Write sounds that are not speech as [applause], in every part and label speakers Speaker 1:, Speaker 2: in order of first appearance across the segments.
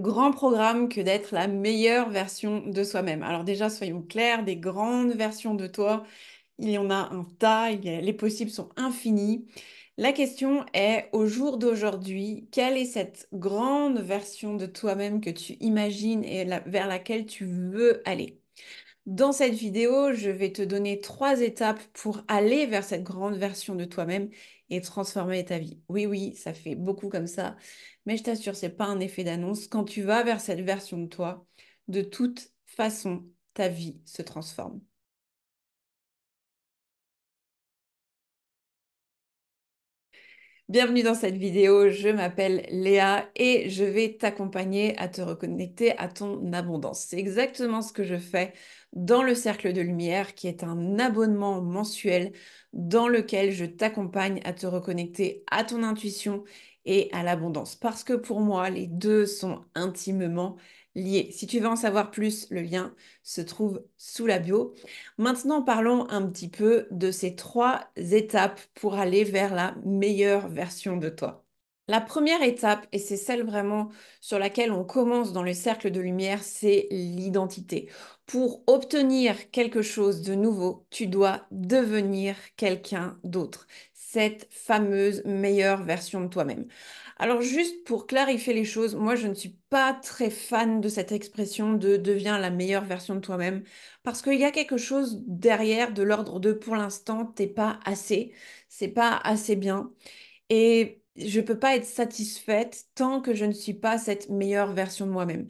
Speaker 1: grand programme que d'être la meilleure version de soi-même. Alors déjà, soyons clairs, des grandes versions de toi, il y en a un tas, les possibles sont infinis. La question est, au jour d'aujourd'hui, quelle est cette grande version de toi-même que tu imagines et vers laquelle tu veux aller dans cette vidéo, je vais te donner trois étapes pour aller vers cette grande version de toi-même et transformer ta vie. Oui, oui, ça fait beaucoup comme ça, mais je t'assure, ce n'est pas un effet d'annonce. Quand tu vas vers cette version de toi, de toute façon, ta vie se transforme. Bienvenue dans cette vidéo, je m'appelle Léa et je vais t'accompagner à te reconnecter à ton abondance. C'est exactement ce que je fais dans le Cercle de Lumière, qui est un abonnement mensuel dans lequel je t'accompagne à te reconnecter à ton intuition et à l'abondance. Parce que pour moi, les deux sont intimement liés. Si tu veux en savoir plus, le lien se trouve sous la bio. Maintenant, parlons un petit peu de ces trois étapes pour aller vers la meilleure version de toi. La première étape, et c'est celle vraiment sur laquelle on commence dans le cercle de lumière, c'est l'identité. Pour obtenir quelque chose de nouveau, tu dois devenir quelqu'un d'autre, cette fameuse meilleure version de toi-même. Alors juste pour clarifier les choses, moi je ne suis pas très fan de cette expression de deviens la meilleure version de toi-même, parce qu'il y a quelque chose derrière de l'ordre de pour l'instant, t'es pas assez, c'est pas assez bien. Et je ne peux pas être satisfaite tant que je ne suis pas cette meilleure version de moi-même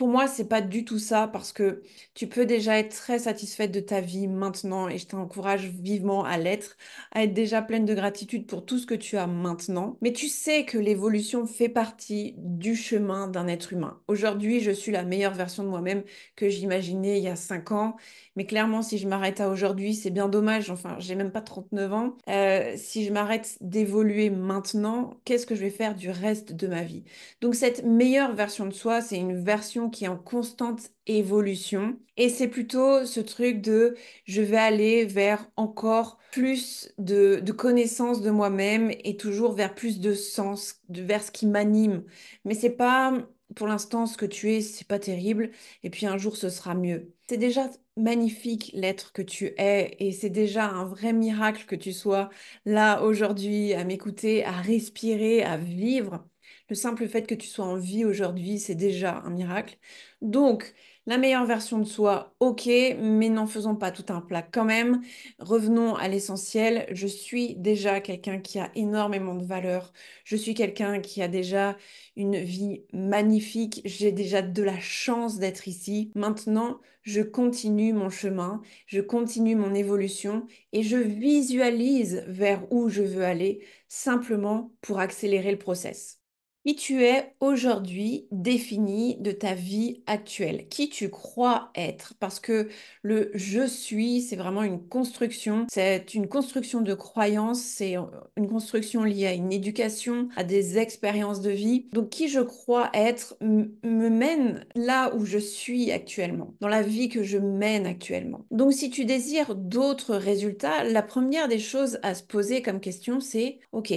Speaker 1: pour moi, c'est pas du tout ça parce que tu peux déjà être très satisfaite de ta vie maintenant et je t'encourage vivement à l'être, à être déjà pleine de gratitude pour tout ce que tu as maintenant. Mais tu sais que l'évolution fait partie du chemin d'un être humain. Aujourd'hui, je suis la meilleure version de moi-même que j'imaginais il y a 5 ans, mais clairement, si je m'arrête à aujourd'hui, c'est bien dommage. Enfin, j'ai même pas 39 ans. Euh, si je m'arrête d'évoluer maintenant, qu'est-ce que je vais faire du reste de ma vie Donc, cette meilleure version de soi, c'est une version qui est en constante évolution. Et c'est plutôt ce truc de je vais aller vers encore plus de, connaissance connaissances de moi-même et toujours vers plus de sens, de, vers ce qui m'anime. Mais c'est pas pour l'instant ce que tu es, c'est pas terrible. Et puis un jour ce sera mieux. C'est déjà magnifique l'être que tu es et c'est déjà un vrai miracle que tu sois là aujourd'hui à m'écouter, à respirer, à vivre. Le simple fait que tu sois en vie aujourd'hui, c'est déjà un miracle. Donc, la meilleure version de soi, ok, mais n'en faisons pas tout un plat quand même. Revenons à l'essentiel. Je suis déjà quelqu'un qui a énormément de valeur. Je suis quelqu'un qui a déjà une vie magnifique. J'ai déjà de la chance d'être ici. Maintenant, je continue mon chemin, je continue mon évolution et je visualise vers où je veux aller simplement pour accélérer le process. Qui tu es aujourd'hui défini de ta vie actuelle, qui tu crois être, parce que le je suis, c'est vraiment une construction, c'est une construction de croyances, c'est une construction liée à une éducation, à des expériences de vie. Donc qui je crois être me mène là où je suis actuellement, dans la vie que je mène actuellement. Donc si tu désires d'autres résultats, la première des choses à se poser comme question, c'est, ok,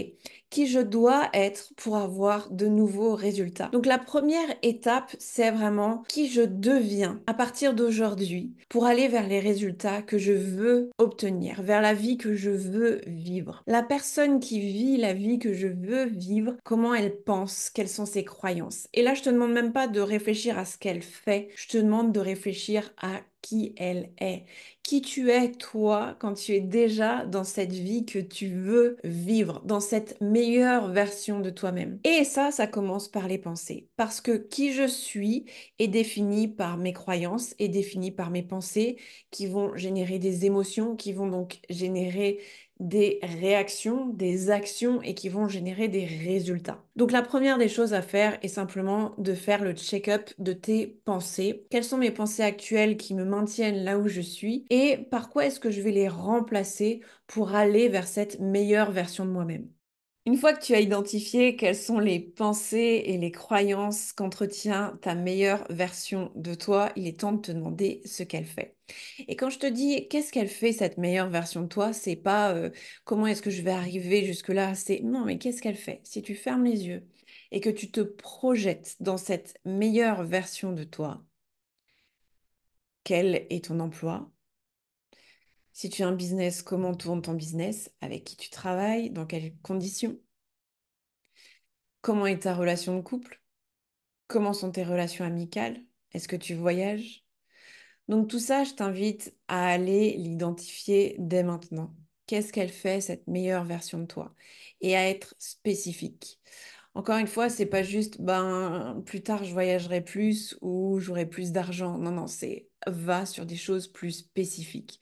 Speaker 1: qui je dois être pour avoir de nouveaux résultats. Donc la première étape, c'est vraiment qui je deviens à partir d'aujourd'hui pour aller vers les résultats que je veux obtenir, vers la vie que je veux vivre. La personne qui vit la vie que je veux vivre, comment elle pense, quelles sont ses croyances. Et là, je te demande même pas de réfléchir à ce qu'elle fait, je te demande de réfléchir à qui elle est, qui tu es toi quand tu es déjà dans cette vie que tu veux vivre, dans cette meilleure version de toi-même. Et ça, ça commence par les pensées, parce que qui je suis est défini par mes croyances, est défini par mes pensées qui vont générer des émotions, qui vont donc générer des réactions, des actions et qui vont générer des résultats. Donc la première des choses à faire est simplement de faire le check-up de tes pensées. Quelles sont mes pensées actuelles qui me maintiennent là où je suis et par quoi est-ce que je vais les remplacer pour aller vers cette meilleure version de moi-même. Une fois que tu as identifié quelles sont les pensées et les croyances qu'entretient ta meilleure version de toi, il est temps de te demander ce qu'elle fait. Et quand je te dis qu'est-ce qu'elle fait cette meilleure version de toi, c'est pas comment est-ce que je vais arriver jusque-là, c'est non, mais qu'est-ce qu'elle fait Si tu fermes les yeux et que tu te projettes dans cette meilleure version de toi, quel est ton emploi Si tu as un business, comment tourne ton business Avec qui tu travailles Dans quelles conditions Comment est ta relation de couple Comment sont tes relations amicales Est-ce que tu voyages donc tout ça, je t'invite à aller l'identifier dès maintenant. Qu'est-ce qu'elle fait, cette meilleure version de toi Et à être spécifique. Encore une fois, c'est pas juste ben plus tard je voyagerai plus ou j'aurai plus d'argent. Non non, c'est va sur des choses plus spécifiques.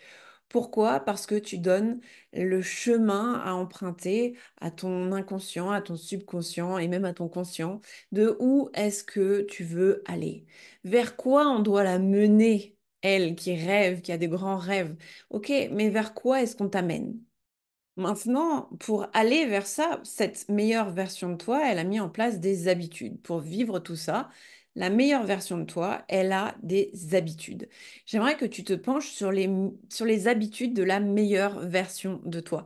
Speaker 1: Pourquoi Parce que tu donnes le chemin à emprunter à ton inconscient, à ton subconscient et même à ton conscient de où est-ce que tu veux aller. Vers quoi on doit la mener elle, qui rêve, qui a des grands rêves. Ok, mais vers quoi est-ce qu'on t'amène Maintenant, pour aller vers ça, cette meilleure version de toi, elle a mis en place des habitudes. Pour vivre tout ça, la meilleure version de toi, elle a des habitudes. J'aimerais que tu te penches sur les, sur les habitudes de la meilleure version de toi.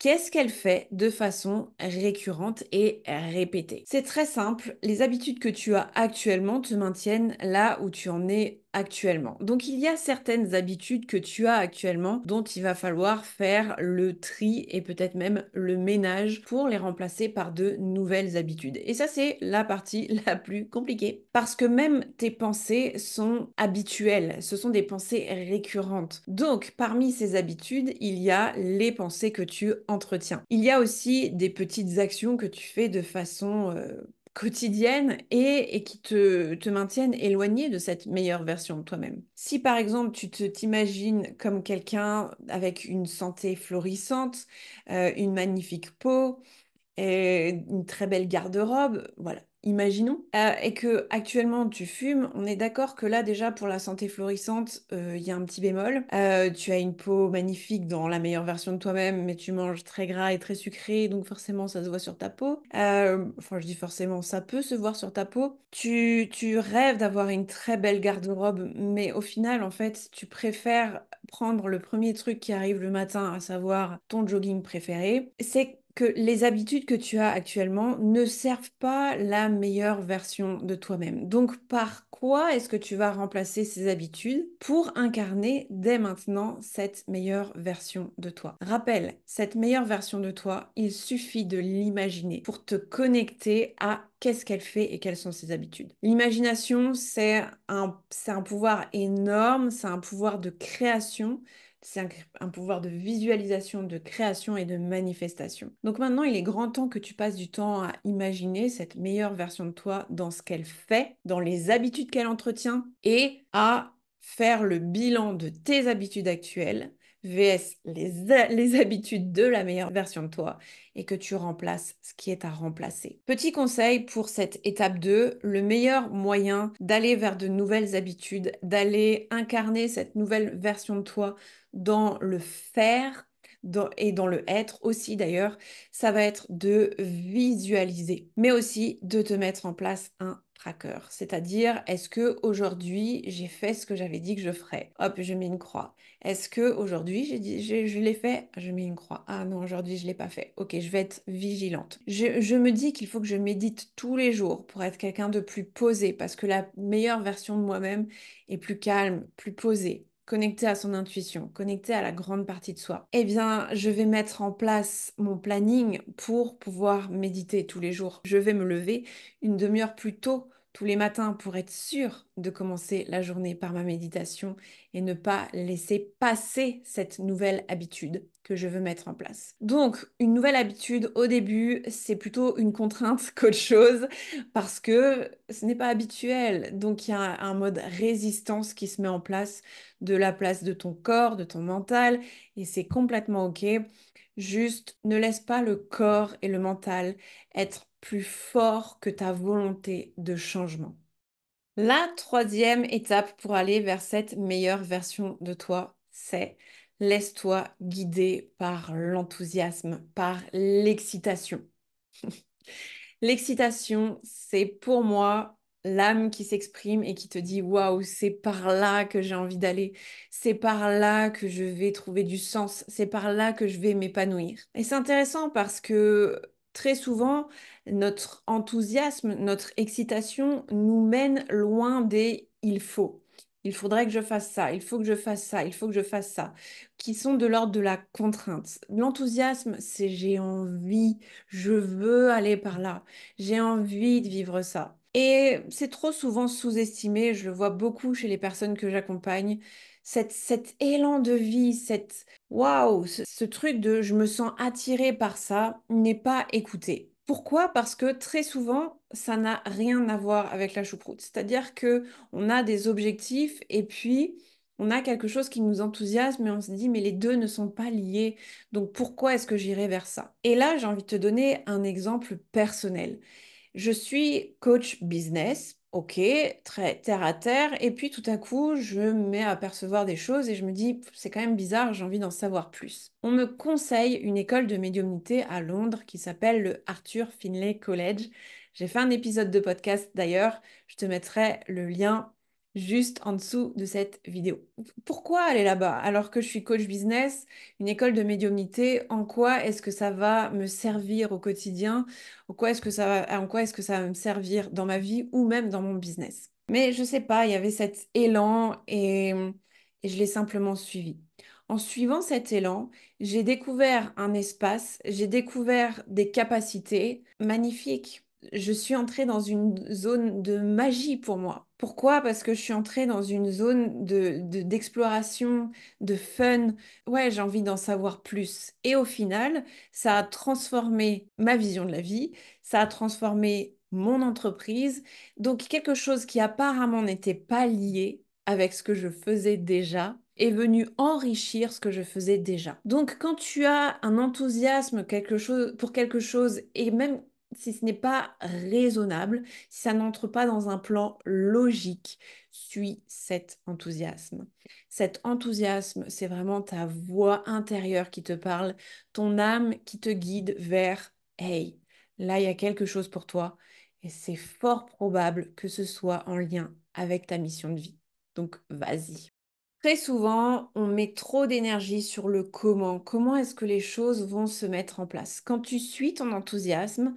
Speaker 1: Qu'est-ce qu'elle fait de façon récurrente et répétée C'est très simple, les habitudes que tu as actuellement te maintiennent là où tu en es actuellement. Donc il y a certaines habitudes que tu as actuellement dont il va falloir faire le tri et peut-être même le ménage pour les remplacer par de nouvelles habitudes. Et ça c'est la partie [laughs] la plus compliquée parce que même tes pensées sont habituelles, ce sont des pensées récurrentes. Donc parmi ces habitudes, il y a les pensées que tu entretiens. Il y a aussi des petites actions que tu fais de façon euh, quotidienne et, qui te, maintiennent éloigné de cette meilleure version de toi-même. Si par exemple tu te t'imagines comme quelqu'un avec une santé florissante, euh, une magnifique peau, et euh, une très belle garde-robe, voilà, imaginons, euh, et que actuellement tu fumes, on est d'accord que là déjà pour la santé florissante, euh, il y a un petit bémol. Euh, tu as une peau magnifique dans la meilleure version de toi-même, mais tu manges très gras et très sucré, donc forcément ça se voit sur ta peau. Enfin, je dis forcément, ça peut se voir sur ta peau. Tu, tu rêves d'avoir une très belle garde-robe, mais au final, en fait, tu préfères prendre le premier truc qui arrive le matin, à savoir ton jogging préféré. C'est que les habitudes que tu as actuellement ne servent pas la meilleure version de toi-même. Donc par quoi est-ce que tu vas remplacer ces habitudes pour incarner dès maintenant cette meilleure version de toi Rappel, cette meilleure version de toi, il suffit de l'imaginer pour te connecter à qu'est-ce qu'elle fait et quelles sont ses habitudes. L'imagination, c'est un, un pouvoir énorme, c'est un pouvoir de création c'est un, pouvoir de visualisation, de création et de manifestation. Donc maintenant, il est grand temps que tu passes du temps à imaginer cette meilleure version de toi dans ce qu'elle fait, dans les habitudes qu'elle entretient et à faire le bilan de tes habitudes actuelles VS les, habitudes de la meilleure version de toi et que tu remplaces ce qui est à remplacer. Petit conseil pour cette étape 2, le meilleur moyen d'aller vers de nouvelles habitudes, d'aller incarner cette nouvelle version de toi dans le faire et dans le être aussi d'ailleurs, ça va être de visualiser, mais aussi de te mettre en place un tracker. C'est-à-dire, est-ce que aujourd'hui j'ai fait ce que j'avais dit que je ferais Hop, je mets une croix. Est-ce que aujourd'hui j'ai je, l'ai fait Je mets une croix. Ah non, aujourd'hui je l'ai pas fait. Ok, je vais être vigilante. je me dis qu'il faut que je médite tous les jours pour être quelqu'un de plus posé, parce que la meilleure version de moi-même est plus calme, plus posée, connecté à son intuition, connecté à la grande partie de soi, eh bien, je vais mettre en place mon planning pour pouvoir méditer tous les jours. Je vais me lever une demi-heure plus tôt tous les matins pour être sûr de commencer la journée par ma méditation et ne pas laisser passer cette nouvelle habitude que je veux mettre en place. Donc, une nouvelle habitude au début, c'est plutôt une contrainte [laughs] qu'autre chose parce que ce n'est pas habituel. Donc, il y a un mode résistance qui se met en place de la place de ton corps, de ton mental et c'est complètement OK. Juste, ne laisse pas le corps et le mental être plus fort que ta volonté de changement. La troisième étape pour aller vers cette meilleure version de toi, c'est Laisse-toi guider par l'enthousiasme, par l'excitation. [laughs] l'excitation, c'est pour moi l'âme qui s'exprime et qui te dit waouh, c'est par là que j'ai envie d'aller, c'est par là que je vais trouver du sens, c'est par là que je vais m'épanouir. Et c'est intéressant parce que très souvent, notre enthousiasme, notre excitation nous mène loin des il faut. Il faudrait que je fasse ça, il faut que je fasse ça, il faut que je fasse ça qui sont de l'ordre de la contrainte. L'enthousiasme, c'est j'ai envie, je veux aller par là, j'ai envie de vivre ça. Et c'est trop souvent sous-estimé, je le vois beaucoup chez les personnes que j'accompagne, cet élan de vie, cette waouh, ce, truc de je me sens attiré par ça n'est pas écouté. Pourquoi Parce que très souvent, ça n'a rien à voir avec la choucroute. C'est-à-dire que on a des objectifs et puis on a quelque chose qui nous enthousiasme mais on se dit, mais les deux ne sont pas liés, donc pourquoi est-ce que j'irai vers ça Et là, j'ai envie de te donner un exemple personnel. Je suis coach business, ok, très terre à terre, et puis tout à coup, je mets à percevoir des choses et je me dis, c'est quand même bizarre, j'ai envie d'en savoir plus. On me conseille une école de médiumnité à Londres qui s'appelle le Arthur Finlay College. J'ai fait un épisode de podcast d'ailleurs, je te mettrai le lien juste en dessous de cette vidéo. Pourquoi aller là-bas alors que je suis coach business, une école de médiumnité En quoi est-ce que ça va me servir au quotidien En quoi est-ce que ça va, est que ça va me servir dans ma vie ou même dans mon business Mais je sais pas, il y avait cet élan et, et je l'ai simplement suivi. En suivant cet élan, j'ai découvert un espace, j'ai découvert des capacités magnifiques je suis entrée dans une zone de magie pour moi. Pourquoi Parce que je suis entrée dans une zone d'exploration, de, d'exploration, de fun. Ouais, j'ai envie d'en savoir plus. Et au final, ça a transformé ma vision de la vie, ça a transformé mon entreprise. Donc quelque chose qui apparemment n'était pas lié avec ce que je faisais déjà est venu enrichir ce que je faisais déjà. Donc quand tu as un enthousiasme quelque chose, pour quelque chose et même si ce n'est pas raisonnable, si ça n'entre pas dans un plan logique, suis cet enthousiasme. Cet enthousiasme, c'est vraiment ta voix intérieure qui te parle, ton âme qui te guide vers Hey, là, il y a quelque chose pour toi. Et c'est fort probable que ce soit en lien avec ta mission de vie. Donc, vas-y. Très souvent, on met trop d'énergie sur le comment. Comment est-ce que les choses vont se mettre en place Quand tu suis ton enthousiasme,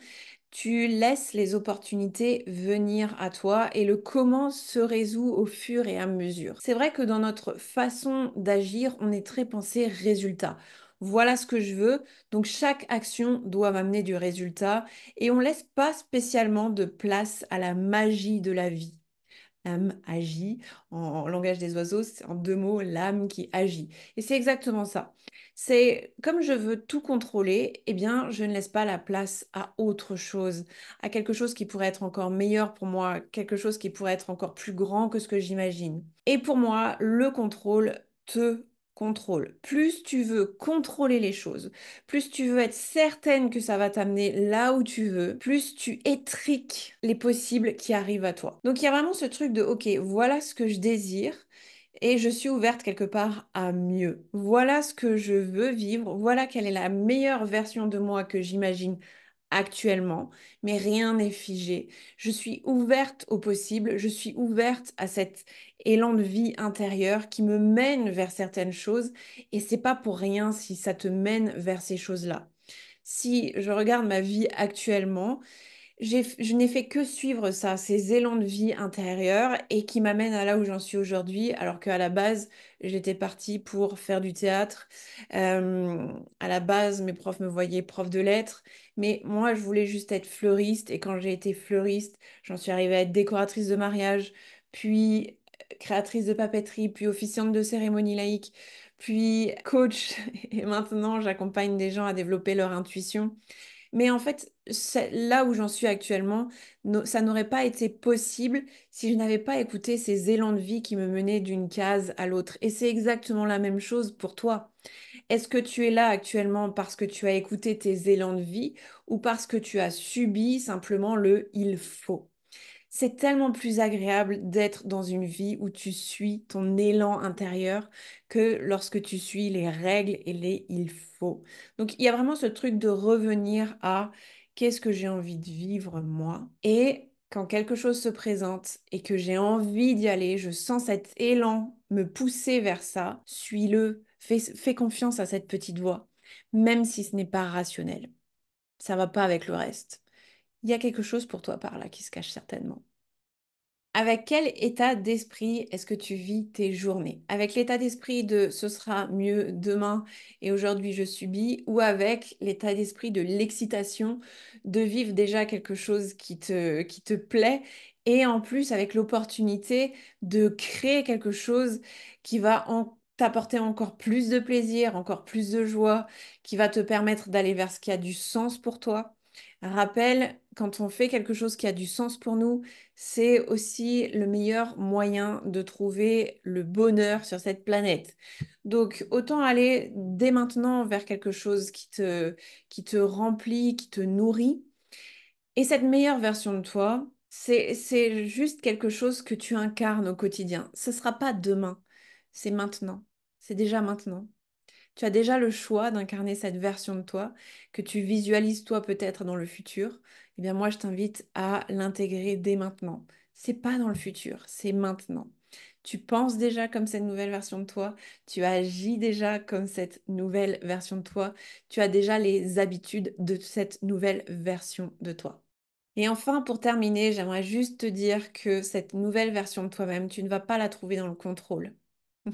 Speaker 1: tu laisses les opportunités venir à toi et le comment se résout au fur et à mesure. C'est vrai que dans notre façon d'agir, on est très pensé résultat voilà ce que je veux. Donc chaque action doit m'amener du résultat et on ne laisse pas spécialement de place à la magie de la vie agit. En, langage des oiseaux, c'est en deux mots, l'âme qui agit. Et c'est exactement ça. C'est comme je veux tout contrôler, eh bien, je ne laisse pas la place à autre chose, à quelque chose qui pourrait être encore meilleur pour moi, quelque chose qui pourrait être encore plus grand que ce que j'imagine. Et pour moi, le contrôle te contrôle. Plus tu veux contrôler les choses, plus tu veux être certaine que ça va t'amener là où tu veux, plus tu étriques les possibles qui arrivent à toi. Donc il y a vraiment ce truc de, ok, voilà ce que je désire. Et je suis ouverte quelque part à mieux. Voilà ce que je veux vivre. Voilà quelle est la meilleure version de moi que j'imagine actuellement, mais rien n'est figé. Je suis ouverte au possible, je suis ouverte à cet élan de vie intérieure qui me mène vers certaines choses et c'est pas pour rien si ça te mène vers ces choses-là. Si je regarde ma vie actuellement, je n'ai fait que suivre ça, ces élans de vie intérieure et qui m'amènent à là où j'en suis aujourd'hui, alors qu'à la base, j'étais partie pour faire du théâtre. à la base, mes profs me voyaient prof de lettres, mais moi, je voulais juste être fleuriste et quand j'ai été fleuriste, j'en suis arrivée à être décoratrice de mariage, puis euh, créatrice de papeterie, puis officiante de cérémonie laïque, puis coach [laughs] et maintenant, j'accompagne des gens à développer leur intuition. Mais en fait, là où j'en suis actuellement, ça n'aurait pas été possible si je n'avais pas écouté ces élans de vie qui me menaient d'une case à l'autre. Et c'est exactement la même chose pour toi. Est-ce que tu es là actuellement parce que tu as écouté tes élans de vie ou parce que tu as subi simplement le il faut c'est tellement plus agréable d'être dans une vie où tu suis ton élan intérieur que lorsque tu suis les règles et les il faut. Donc il y a vraiment ce truc de revenir à qu'est-ce que j'ai envie de vivre moi et quand quelque chose se présente et que j'ai envie d'y aller, je sens cet élan me pousser vers ça, suis-le, fais, confiance à cette petite voix, même si ce n'est pas rationnel. Ça va pas avec le reste il y a quelque chose pour toi par là qui se cache certainement. Avec quel état d'esprit est-ce que tu vis tes journées Avec l'état d'esprit de ce sera mieux demain et aujourd'hui je subis ou avec l'état d'esprit de l'excitation de vivre déjà quelque chose qui te, qui te plaît et en plus avec l'opportunité de créer quelque chose qui va t'apporter encore plus de plaisir, encore plus de joie, qui va te permettre d'aller vers ce qui a du sens pour toi Rappelle, quand on fait quelque chose qui a du sens pour nous, c'est aussi le meilleur moyen de trouver le bonheur sur cette planète. Donc, autant aller dès maintenant vers quelque chose qui te, qui te remplit, qui te nourrit. Et cette meilleure version de toi, c'est juste quelque chose que tu incarnes au quotidien. Ce ne sera pas demain, c'est maintenant. C'est déjà maintenant tu as déjà le choix d'incarner cette version de toi que tu visualises toi peut-être dans le futur, Et eh bien moi je t'invite à l'intégrer dès maintenant. C'est pas dans le futur, c'est maintenant. Tu penses déjà comme cette nouvelle version de toi, tu agis déjà comme cette nouvelle version de toi, tu as déjà les habitudes de cette nouvelle version de toi. Et enfin, pour terminer, j'aimerais juste te dire que cette nouvelle version de toi-même, tu ne vas pas la trouver dans le contrôle. [laughs]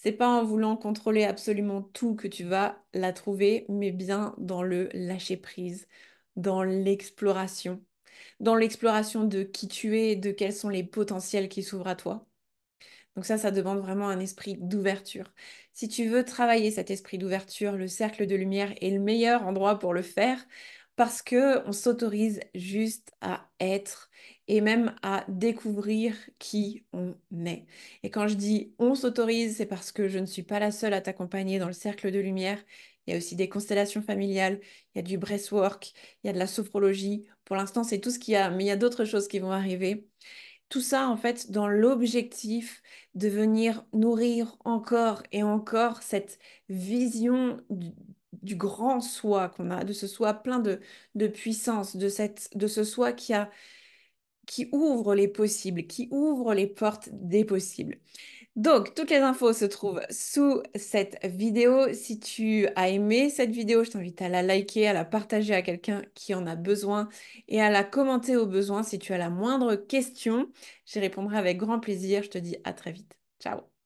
Speaker 1: C'est pas en voulant contrôler absolument tout que tu vas la trouver, mais bien dans le lâcher prise, dans l'exploration, dans l'exploration de qui tu es, de quels sont les potentiels qui s'ouvrent à toi. Donc ça, ça demande vraiment un esprit d'ouverture. Si tu veux travailler cet esprit d'ouverture, le cercle de lumière est le meilleur endroit pour le faire parce que on s'autorise juste à être et même à découvrir qui on est. Et quand je dis on s'autorise, c'est parce que je ne suis pas la seule à t'accompagner dans le cercle de lumière. Il y a aussi des constellations familiales, il y a du breastwork, il y a de la sophrologie. Pour l'instant, c'est tout ce qu'il y a, mais il y a d'autres choses qui vont arriver. Tout ça, en fait, dans l'objectif de venir nourrir encore et encore cette vision du, grand soi qu'on a, de ce soi plein de, de puissance, de, cette, de ce soi qui a qui ouvre les possibles, qui ouvre les portes des possibles. Donc, toutes les infos se trouvent sous cette vidéo. Si tu as aimé cette vidéo, je t'invite à la liker, à la partager à quelqu'un qui en a besoin et à la commenter au besoin. Si tu as la moindre question, j'y répondrai avec grand plaisir. Je te dis à très vite. Ciao